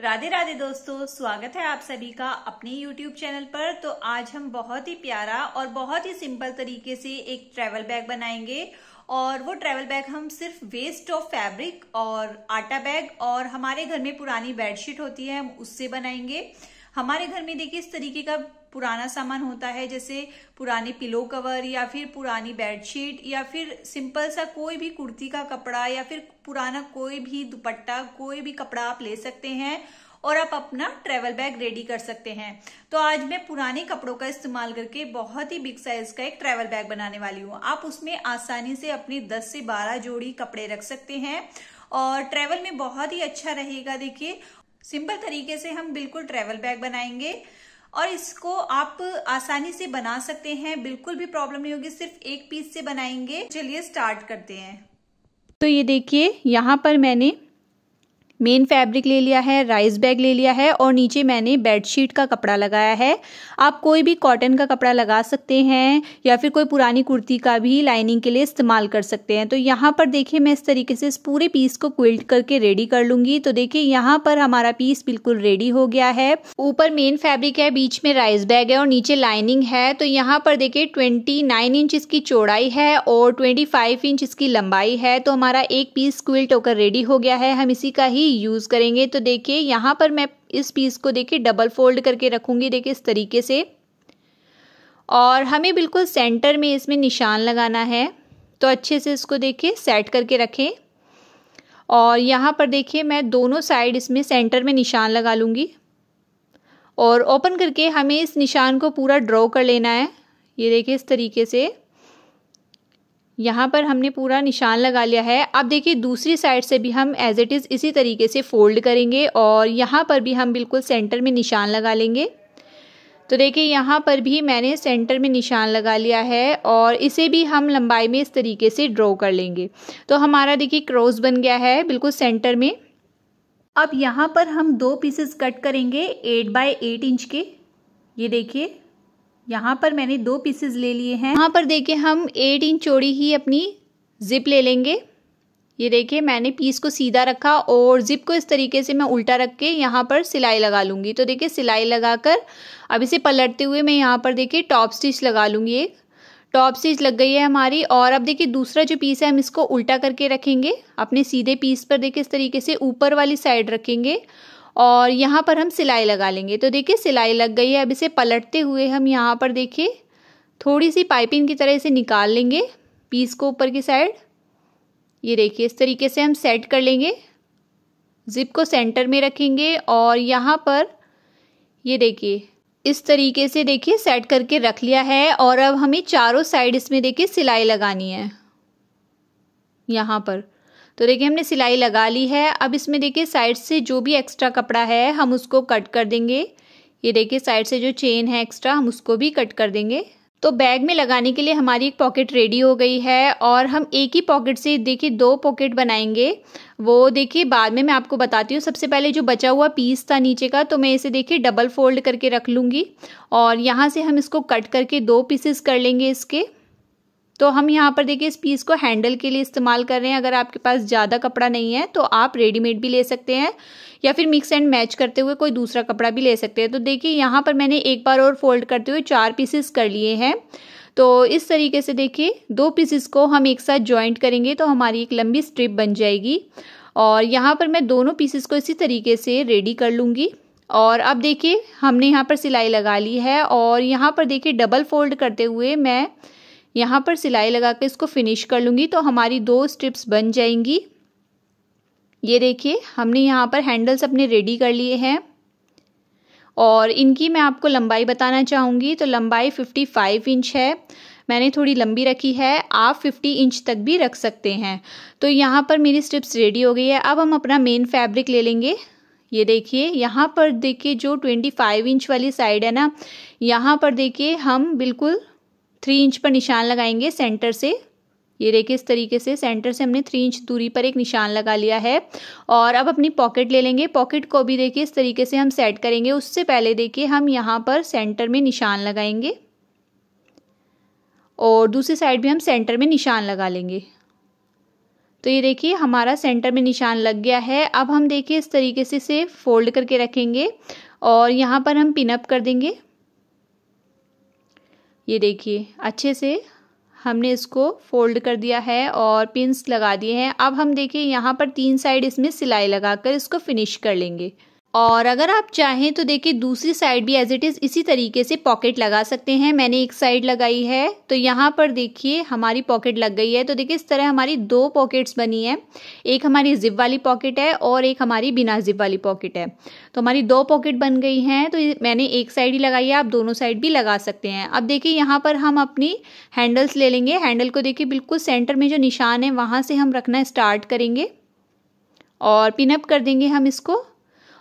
राधे राधे दोस्तों स्वागत है आप सभी का अपने YouTube चैनल पर तो आज हम बहुत ही प्यारा और बहुत ही सिंपल तरीके से एक ट्रैवल बैग बनाएंगे और वो ट्रैवल बैग हम सिर्फ वेस्ट ऑफ फैब्रिक और आटा बैग और हमारे घर में पुरानी बेडशीट होती है हम उससे बनाएंगे हमारे घर में देखिए इस तरीके का पुराना सामान होता है जैसे पुराने पिलो कवर या फिर पुरानी बेडशीट या फिर सिंपल सा कोई भी कुर्ती का कपड़ा या फिर पुराना कोई भी दुपट्टा कोई भी कपड़ा आप ले सकते हैं और आप अपना ट्रेवल बैग रेडी कर सकते हैं तो आज मैं पुराने कपड़ों का इस्तेमाल करके बहुत ही बिग साइज का एक ट्रेवल बैग बनाने वाली हूँ आप उसमें आसानी से अपनी 10 से 12 जोड़ी कपड़े रख सकते हैं और ट्रेवल में बहुत ही अच्छा रहेगा देखिए सिंपल तरीके से हम बिल्कुल ट्रेवल बैग बनाएंगे और इसको आप आसानी से बना सकते हैं बिल्कुल भी प्रॉब्लम नहीं होगी सिर्फ एक पीस से बनाएंगे चलिए स्टार्ट करते हैं तो ये देखिए यहाँ पर मैंने मेन फैब्रिक ले लिया है राइस बैग ले लिया है और नीचे मैंने बेडशीट का कपड़ा लगाया है आप कोई भी कॉटन का कपड़ा लगा सकते हैं या फिर कोई पुरानी कुर्ती का भी लाइनिंग के लिए इस्तेमाल कर सकते हैं तो यहाँ पर देखिए मैं इस तरीके से इस पूरे पीस को क्विल्ट करके रेडी कर लूँगी तो देखिए यहाँ पर हमारा पीस बिल्कुल रेडी हो गया है ऊपर मेन फैब्रिक है बीच में राइस बैग है और नीचे लाइनिंग है तो यहाँ पर देखिए ट्वेंटी नाइन इंच इसकी चौड़ाई है और ट्वेंटी फाइव इंच इसकी लंबाई है तो हमारा एक पीस क्विल्ट होकर रेडी हो गया है हम इसी का ही ही यूज़ करेंगे तो देखिए यहाँ पर मैं इस पीस को देखिए डबल फोल्ड करके रखूँगी देखिए इस तरीके से और हमें बिल्कुल सेंटर में इसमें निशान लगाना है तो अच्छे से इसको देखिए सेट करके रखें और यहाँ पर देखिए मैं दोनों साइड इसमें सेंटर में निशान लगा लूँगी और ओपन करके हमें इस निशान को पूरा ड्रॉ कर लेना है ये देखिए इस तरीके से यहाँ पर हमने पूरा निशान लगा लिया है अब देखिए दूसरी साइड से भी हम एज इट इज़ इसी तरीके से फोल्ड करेंगे और यहाँ पर भी हम बिल्कुल सेंटर में निशान लगा लेंगे तो देखिए यहाँ पर भी मैंने सेंटर में निशान लगा लिया है और इसे भी हम लंबाई में इस तरीके से ड्रॉ कर लेंगे तो हमारा देखिए क्रॉस बन गया है बिल्कुल सेंटर में अब यहाँ पर हम दो पीसेस कट करेंगे एट बाय एट इंच के ये देखिए यहाँ पर मैंने दो पीसेस ले लिए हैं यहाँ पर देखिए हम एट इंच चौड़ी ही अपनी जिप ले लेंगे ये देखिए मैंने पीस को सीधा रखा और जिप को इस तरीके से मैं उल्टा रख के यहाँ पर सिलाई लगा लूँगी तो देखिए सिलाई लगाकर अब इसे पलटते हुए मैं यहाँ पर देखिए टॉप स्टिच लगा लूँगी एक टॉप स्टिच लग गई है हमारी और अब देखिए दूसरा जो पीस है हम इसको उल्टा करके रखेंगे अपने सीधे पीस पर देखिए इस तरीके से ऊपर वाली साइड रखेंगे और यहाँ पर हम सिलाई लगा लेंगे तो देखिए सिलाई लग गई है अब इसे पलटते हुए हम यहाँ पर देखिए थोड़ी सी पाइपिंग की तरह इसे निकाल लेंगे पीस को ऊपर की साइड ये देखिए इस तरीके से हम सेट कर लेंगे जिप को सेंटर में रखेंगे और यहाँ पर ये देखिए इस तरीके से देखिए सेट करके रख लिया है और अब हमें चारों साइड इसमें देखिए सिलाई लगानी है यहाँ पर तो देखिए हमने सिलाई लगा ली है अब इसमें देखिए साइड से जो भी एक्स्ट्रा कपड़ा है हम उसको कट कर देंगे ये देखिए साइड से जो चेन है एक्स्ट्रा हम उसको भी कट कर देंगे तो बैग में लगाने के लिए हमारी एक पॉकेट रेडी हो गई है और हम एक ही पॉकेट से देखिए दो पॉकेट बनाएंगे वो देखिए बाद में मैं आपको बताती हूँ सबसे पहले जो बचा हुआ पीस था नीचे का तो मैं इसे देखिए डबल फोल्ड करके रख लूँगी और यहाँ से हम इसको कट करके दो पीसेस कर लेंगे इसके तो हम यहाँ पर देखिए इस पीस को हैंडल के लिए इस्तेमाल कर रहे हैं अगर आपके पास ज़्यादा कपड़ा नहीं है तो आप रेडीमेड भी ले सकते हैं या फिर मिक्स एंड मैच करते हुए कोई दूसरा कपड़ा भी ले सकते हैं तो देखिए यहाँ पर मैंने एक बार और फोल्ड करते हुए चार पीसेस कर लिए हैं तो इस तरीके से देखिए दो पीसेस को हम एक साथ जॉइंट करेंगे तो हमारी एक लंबी स्ट्रिप बन जाएगी और यहाँ पर मैं दोनों पीसेस को इसी तरीके से रेडी कर लूँगी और अब देखिए हमने यहाँ पर सिलाई लगा ली है और यहाँ पर देखिए डबल फोल्ड करते हुए मैं यहाँ पर सिलाई लगा के इसको फिनिश कर लूँगी तो हमारी दो स्ट्रिप्स बन जाएंगी ये देखिए हमने यहाँ पर हैंडल्स अपने रेडी कर लिए हैं और इनकी मैं आपको लंबाई बताना चाहूँगी तो लंबाई 55 इंच है मैंने थोड़ी लंबी रखी है आप 50 इंच तक भी रख सकते हैं तो यहाँ पर मेरी स्ट्रिप्स रेडी हो गई है अब हम अपना मेन फैब्रिक ले लेंगे ये देखिए यहाँ पर देखिए जो 25 इंच वाली साइड है ना यहाँ पर देखिए हम बिल्कुल थ्री इंच पर निशान लगाएंगे सेंटर से ये देखिए इस तरीके से सेंटर से हमने थ्री इंच दूरी पर एक निशान लगा लिया है और अब अपनी पॉकेट ले लेंगे पॉकेट को भी देखिए इस तरीके से हम सेट करेंगे उससे पहले देखिए हम यहाँ पर सेंटर में निशान लगाएंगे और दूसरी साइड भी हम सेंटर में निशान लगा लेंगे तो ये देखिए हमारा सेंटर में निशान लग गया है अब हम देखिए इस तरीके से इसे फोल्ड करके रखेंगे और यहाँ पर हम पिनअप कर देंगे ये देखिए अच्छे से हमने इसको फोल्ड कर दिया है और पिंस लगा दिए हैं अब हम देखिए यहाँ पर तीन साइड इसमें सिलाई लगाकर इसको फिनिश कर लेंगे और अगर आप चाहें तो देखिए दूसरी साइड भी एज इट इज़ इसी तरीके से पॉकेट लगा सकते हैं मैंने एक साइड लगाई है तो यहाँ पर देखिए हमारी पॉकेट लग गई है तो देखिए इस तरह हमारी दो पॉकेट्स बनी है एक हमारी जिप वाली पॉकेट है और एक हमारी बिना जिप वाली पॉकेट है तो हमारी दो पॉकेट बन गई हैं तो मैंने एक साइड ही लगाई है आप दोनों साइड भी लगा सकते हैं अब देखिए यहाँ पर हम अपनी हैंडल्स ले लेंगे हैंडल को देखिए बिल्कुल सेंटर में जो निशान है वहाँ से हम रखना स्टार्ट करेंगे और पिनअप कर देंगे हम इसको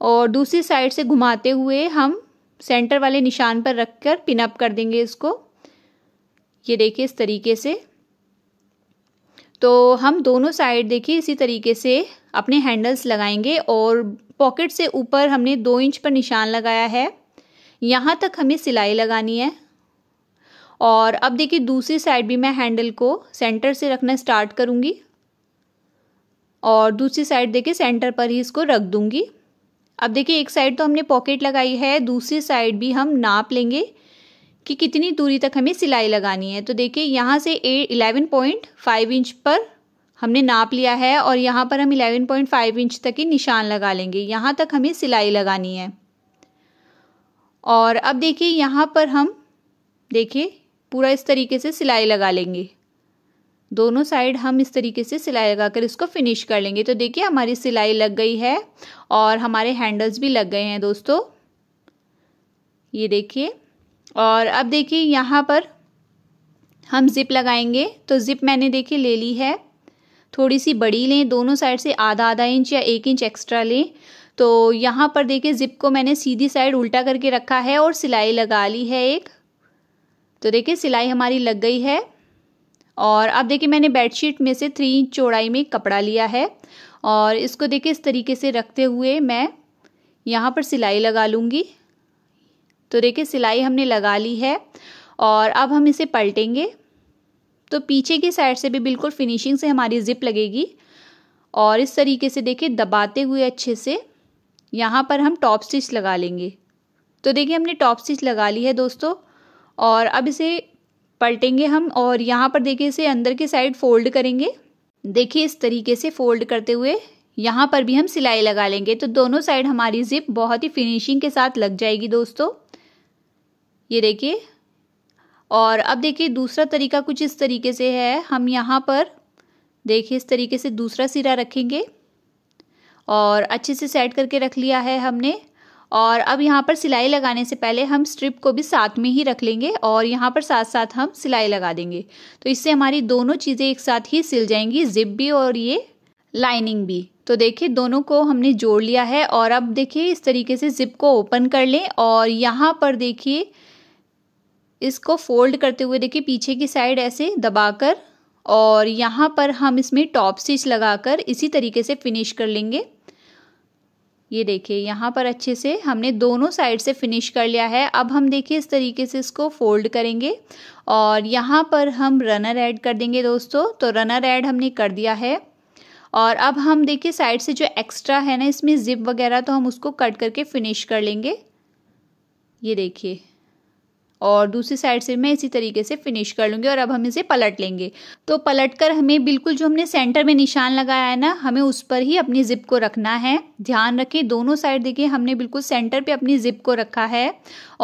और दूसरी साइड से घुमाते हुए हम सेंटर वाले निशान पर रखकर पिनअप कर देंगे इसको ये देखिए इस तरीके से तो हम दोनों साइड देखिए इसी तरीके से अपने हैंडल्स लगाएंगे और पॉकेट से ऊपर हमने दो इंच पर निशान लगाया है यहाँ तक हमें सिलाई लगानी है और अब देखिए दूसरी साइड भी मैं हैंडल को सेंटर से रखना स्टार्ट करूँगी और दूसरी साइड देखिए सेंटर पर ही इसको रख दूँगी अब देखिए एक साइड तो हमने पॉकेट लगाई है दूसरी साइड भी हम नाप लेंगे कि कितनी दूरी तक हमें सिलाई लगानी है तो देखिए यहाँ से a eleven point five inch पर हमने नाप लिया है और यहाँ पर हम इलेवन पॉइंट फाइव इंच तक ही निशान लगा लेंगे यहाँ तक हमें सिलाई लगानी है और अब देखिए यहाँ पर हम देखिए पूरा इस तरीके से सिलाई लगा लेंगे दोनों साइड हम इस तरीके से सिलाई लगाकर इसको फिनिश कर लेंगे तो देखिए हमारी सिलाई लग गई है और हमारे हैंडल्स भी लग गए हैं दोस्तों ये देखिए और अब देखिए यहाँ पर हम ज़िप लगाएंगे तो ज़िप मैंने देखिए ले ली है थोड़ी सी बड़ी लें दोनों साइड से आधा आधा इंच या एक इंच एक्स्ट्रा लें तो यहाँ पर देखिए ज़िप को मैंने सीधी साइड उल्टा करके रखा है और सिलाई लगा ली है एक तो देखिए सिलाई हमारी लग गई है और अब देखिए मैंने बेडशीट में से थ्री इंच चौड़ाई में कपड़ा लिया है और इसको देखिए इस तरीके से रखते हुए मैं यहाँ पर सिलाई लगा लूँगी तो देखिए सिलाई हमने लगा ली है और अब हम इसे पलटेंगे तो पीछे की साइड से भी बिल्कुल फिनिशिंग से हमारी ज़िप लगेगी और इस तरीके से देखिए दबाते हुए अच्छे से यहाँ पर हम टॉप स्टिच लगा लेंगे तो देखिए हमने टॉप स्टिच लगा ली है दोस्तों और अब इसे पलटेंगे हम और यहाँ पर देखिए इसे अंदर की साइड फोल्ड करेंगे देखिए इस तरीके से फोल्ड करते हुए यहाँ पर भी हम सिलाई लगा लेंगे तो दोनों साइड हमारी ज़िप बहुत ही फिनिशिंग के साथ लग जाएगी दोस्तों ये देखिए और अब देखिए दूसरा तरीका कुछ इस तरीके से है हम यहाँ पर देखिए इस तरीके से दूसरा सिरा रखेंगे और अच्छे से सेट करके रख लिया है हमने और अब यहाँ पर सिलाई लगाने से पहले हम स्ट्रिप को भी साथ में ही रख लेंगे और यहाँ पर साथ साथ हम सिलाई लगा देंगे तो इससे हमारी दोनों चीज़ें एक साथ ही सिल जाएंगी जिप भी और ये लाइनिंग भी तो देखिए दोनों को हमने जोड़ लिया है और अब देखिए इस तरीके से जिप को ओपन कर लें और यहाँ पर देखिए इसको फोल्ड करते हुए देखिए पीछे की साइड ऐसे दबाकर और यहाँ पर हम इसमें टॉप स्टिच लगाकर इसी तरीके से फिनिश कर लेंगे ये देखिए यहाँ पर अच्छे से हमने दोनों साइड से फिनिश कर लिया है अब हम देखिए इस तरीके से इसको फोल्ड करेंगे और यहाँ पर हम रनर ऐड कर देंगे दोस्तों तो रनर ऐड हमने कर दिया है और अब हम देखिए साइड से जो एक्स्ट्रा है ना इसमें ज़िप वगैरह तो हम उसको कट करके फिनिश कर लेंगे ये देखिए और दूसरी साइड से मैं इसी तरीके से फिनिश कर लूँगी और अब हम इसे पलट लेंगे तो पलट कर हमें बिल्कुल जो हमने सेंटर में निशान लगाया है ना हमें उस पर ही अपनी ज़िप को रखना है ध्यान रखें दोनों साइड देखिए हमने बिल्कुल सेंटर पे अपनी ज़िप को रखा है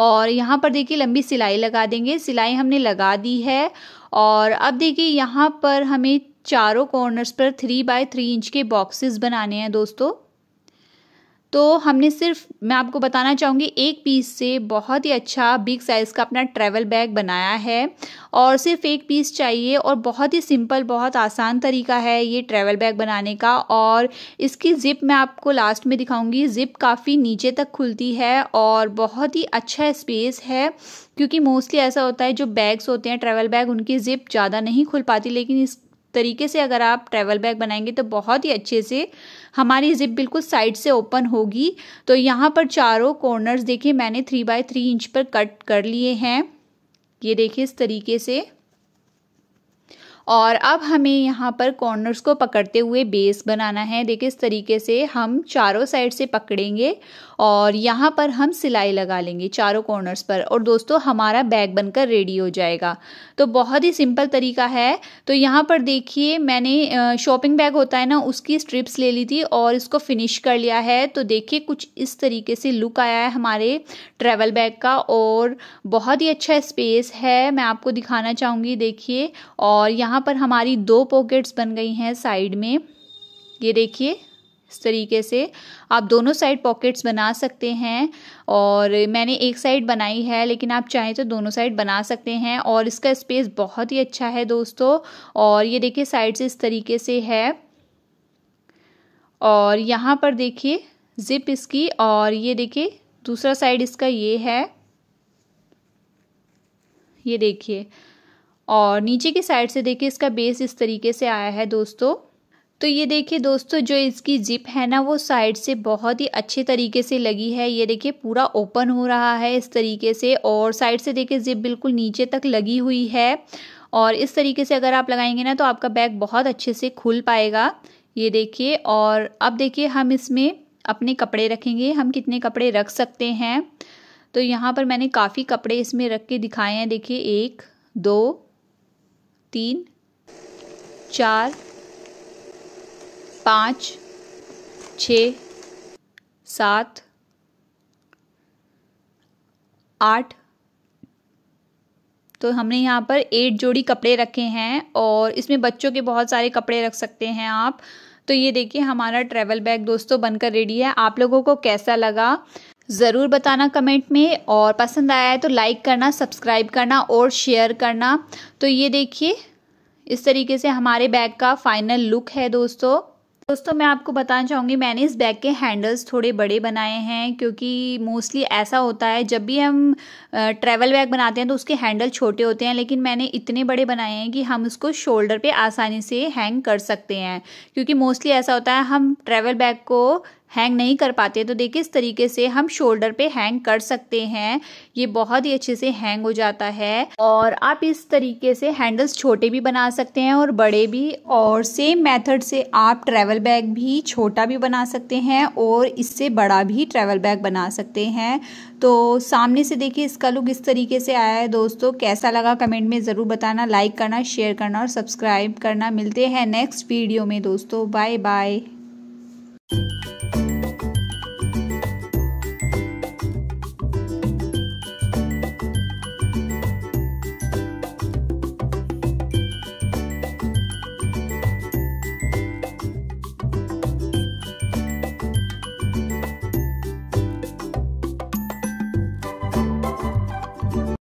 और यहाँ पर देखिए लंबी सिलाई लगा देंगे सिलाई हमने लगा दी है और अब देखिए यहाँ पर हमें चारों कॉर्नर्स पर थ्री बाय थ्री इंच के बॉक्सेस बनाने हैं दोस्तों तो हमने सिर्फ मैं आपको बताना चाहूँगी एक पीस से बहुत ही अच्छा बिग साइज़ का अपना ट्रैवल बैग बनाया है और सिर्फ एक पीस चाहिए और बहुत ही सिंपल बहुत आसान तरीका है ये ट्रैवल बैग बनाने का और इसकी ज़िप मैं आपको लास्ट में दिखाऊंगी ज़िप काफ़ी नीचे तक खुलती है और बहुत ही अच्छा स्पेस है क्योंकि मोस्टली ऐसा होता है जो बैग्स होते हैं ट्रैवल बैग उनकी ज़िप ज़्यादा नहीं खुल पाती लेकिन इस तरीके से अगर आप ट्रैवल बैग बनाएंगे तो बहुत ही अच्छे से हमारी जिप बिल्कुल साइड से ओपन होगी तो यहाँ पर चारों कॉर्नर्स देखिए मैंने थ्री बाय थ्री इंच पर कट कर लिए हैं ये देखिए इस तरीके से और अब हमें यहाँ पर कॉर्नर्स को पकड़ते हुए बेस बनाना है देखिए इस तरीके से हम चारों साइड से पकड़ेंगे और यहाँ पर हम सिलाई लगा लेंगे चारों कॉर्नर्स पर और दोस्तों हमारा बैग बनकर रेडी हो जाएगा तो बहुत ही सिंपल तरीका है तो यहाँ पर देखिए मैंने शॉपिंग बैग होता है ना उसकी स्ट्रिप्स ले ली थी और इसको फिनिश कर लिया है तो देखिए कुछ इस तरीके से लुक आया है हमारे ट्रैवल बैग का और बहुत ही अच्छा स्पेस है मैं आपको दिखाना चाहूँगी देखिए और यहाँ पर हमारी दो पॉकेट्स बन गई हैं साइड में ये देखिए इस तरीके से आप दोनों साइड पॉकेट्स बना सकते हैं और मैंने एक साइड बनाई है लेकिन आप चाहें तो दोनों साइड बना सकते हैं और इसका स्पेस बहुत ही अच्छा है दोस्तों और ये देखिए साइड से इस तरीके से है और यहाँ पर देखिए जिप इसकी और ये देखिए दूसरा साइड इसका ये है ये देखिए और नीचे की साइड से देखिए इसका बेस इस तरीके से आया है दोस्तों तो ये देखिए दोस्तों जो इसकी जिप है ना वो साइड से बहुत ही अच्छे तरीके से लगी है ये देखिए पूरा ओपन हो रहा है इस तरीके से और साइड से देखिए जिप बिल्कुल नीचे तक लगी हुई है और इस तरीके से अगर आप लगाएंगे ना तो आपका बैग बहुत अच्छे से खुल पाएगा ये देखिए और अब देखिए हम इसमें अपने कपड़े रखेंगे हम कितने कपड़े रख सकते हैं तो यहाँ पर मैंने काफ़ी कपड़े इसमें रख के दिखाए हैं देखिए एक दो तीन चार पाँच छ सात आठ तो हमने यहाँ पर एट जोड़ी कपड़े रखे हैं और इसमें बच्चों के बहुत सारे कपड़े रख सकते हैं आप तो ये देखिए हमारा ट्रैवल बैग दोस्तों बनकर रेडी है आप लोगों को कैसा लगा ज़रूर बताना कमेंट में और पसंद आया है तो लाइक करना सब्सक्राइब करना और शेयर करना तो ये देखिए इस तरीके से हमारे बैग का फाइनल लुक है दोस्तों दोस्तों मैं आपको बताना चाहूँगी मैंने इस बैग के हैंडल्स थोड़े बड़े बनाए हैं क्योंकि मोस्टली ऐसा होता है जब भी हम ट्रैवल बैग बनाते हैं तो उसके हैंडल छोटे होते हैं लेकिन मैंने इतने बड़े बनाए हैं कि हम उसको शोल्डर पे आसानी से हैंग कर सकते हैं क्योंकि मोस्टली ऐसा होता है हम ट्रैवल बैग को हैंग नहीं कर पाते तो देखिए इस तरीके से हम शोल्डर पे हैंग कर सकते हैं ये बहुत ही अच्छे से हैंग हो जाता है और आप इस तरीके से हैंडल्स छोटे भी बना सकते हैं और बड़े भी और सेम मेथड से आप ट्रैवल बैग भी छोटा भी बना सकते हैं और इससे बड़ा भी ट्रैवल बैग बना सकते हैं तो सामने से देखिए इसका लुक इस तरीके से आया है दोस्तों कैसा लगा कमेंट में ज़रूर बताना लाइक करना शेयर करना और सब्सक्राइब करना मिलते हैं नेक्स्ट वीडियो में दोस्तों बाय बाय